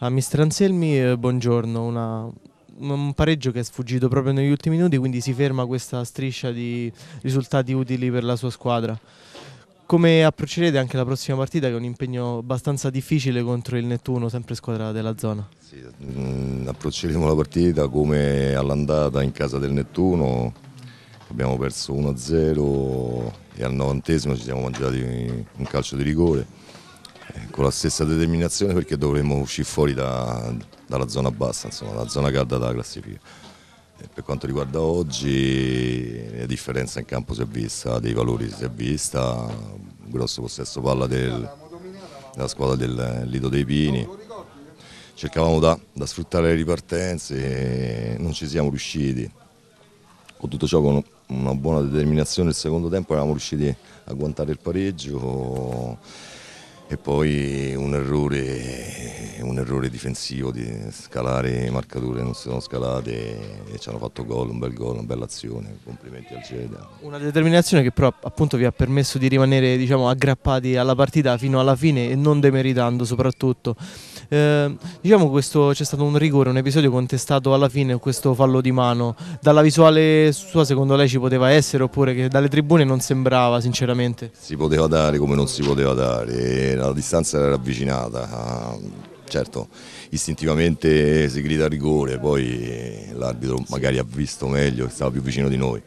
Ah, mister Anselmi, eh, buongiorno. Una, un pareggio che è sfuggito proprio negli ultimi minuti, quindi si ferma questa striscia di risultati utili per la sua squadra. Come approccerete anche la prossima partita che è un impegno abbastanza difficile contro il Nettuno, sempre squadra della zona? Sì, mm, approcceremo la partita come all'andata in casa del Nettuno, abbiamo perso 1-0 e al novantesimo ci siamo mangiati un calcio di rigore eh, con la stessa determinazione perché dovremmo uscire fuori da, dalla zona bassa, insomma, dalla zona calda della classifica. E per quanto riguarda oggi, la differenza in campo si è vista, dei valori si è vista, un grosso possesso palla del, della squadra del Lido dei Pini. Cercavamo da, da sfruttare le ripartenze, non ci siamo riusciti. Con tutto ciò, con una buona determinazione, il secondo tempo eravamo riusciti a guantare il pareggio e poi un errore, un errore, difensivo di scalare marcature non sono scalate e ci hanno fatto gol, un bel gol, una bella azione, complimenti al Ceda. Una determinazione che però appunto vi ha permesso di rimanere diciamo, aggrappati alla partita fino alla fine e non demeritando soprattutto. Eh, diciamo che c'è stato un rigore, un episodio contestato alla fine, questo fallo di mano. Dalla visuale sua secondo lei ci poteva essere oppure che dalle tribune non sembrava sinceramente? Si poteva dare come non si poteva dare la distanza era avvicinata, ah, certo istintivamente si grida a rigore, poi l'arbitro magari ha visto meglio, che stava più vicino di noi.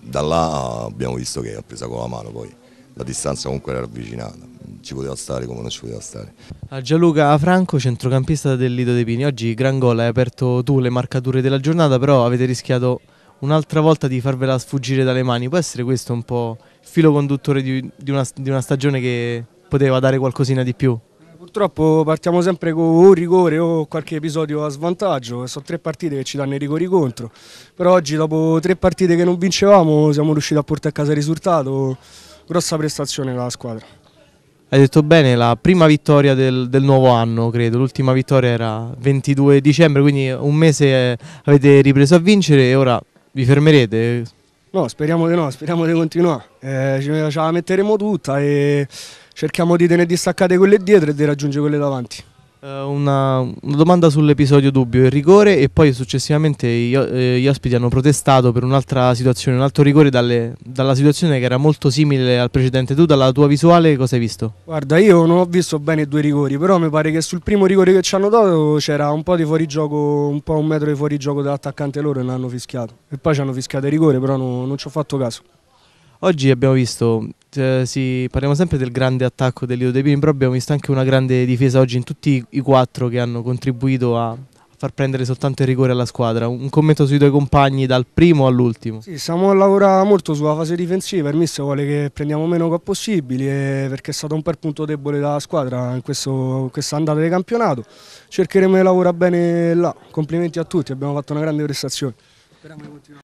Da là abbiamo visto che ha preso con la mano poi, la distanza comunque era avvicinata, ci poteva stare come non ci poteva stare. Ah, Gianluca Franco, centrocampista del Lido dei Pini, oggi gran gol, hai aperto tu le marcature della giornata, però avete rischiato un'altra volta di farvela sfuggire dalle mani, può essere questo un po' il filo conduttore di, una, di una stagione che poteva dare qualcosina di più? Purtroppo partiamo sempre con un rigore o qualche episodio a svantaggio, sono tre partite che ci danno i rigori contro, però oggi dopo tre partite che non vincevamo siamo riusciti a portare a casa il risultato, grossa prestazione della squadra. Hai detto bene, la prima vittoria del, del nuovo anno credo, l'ultima vittoria era 22 dicembre, quindi un mese eh, avete ripreso a vincere e ora vi fermerete? No, speriamo di no, speriamo di continuare. Eh, ce la metteremo tutta e cerchiamo di tenere distaccate quelle dietro e di raggiungere quelle davanti. Eh, una, una, domanda sull'episodio dubbio, il rigore e poi successivamente gli, eh, gli ospiti hanno protestato per un'altra situazione, un altro rigore dalle, dalla situazione che era molto simile al precedente. Tu dalla tua visuale cosa hai visto? Guarda, io non ho visto bene i due rigori, però mi pare che sul primo rigore che ci hanno dato c'era un po' di fuorigioco, un po' un metro di fuorigioco dell'attaccante loro e l'hanno fischiato. E poi ci hanno fischiato il rigore, però no, non ci ho fatto caso. Oggi abbiamo visto cioè, sì, parliamo sempre del grande attacco dell'Io De Pimbro, abbiamo visto anche una grande difesa oggi in tutti i, quattro che hanno contribuito a, far prendere soltanto il rigore alla squadra. Un commento sui tuoi compagni dal primo all'ultimo. Sì, stiamo lavorare molto sulla fase difensiva, il mister vuole che prendiamo meno gol possibili perché è stato un bel punto debole della squadra in questo, questa andata di campionato. Cercheremo di lavorare bene là. Complimenti a tutti, abbiamo fatto una grande prestazione. Speriamo di continuare.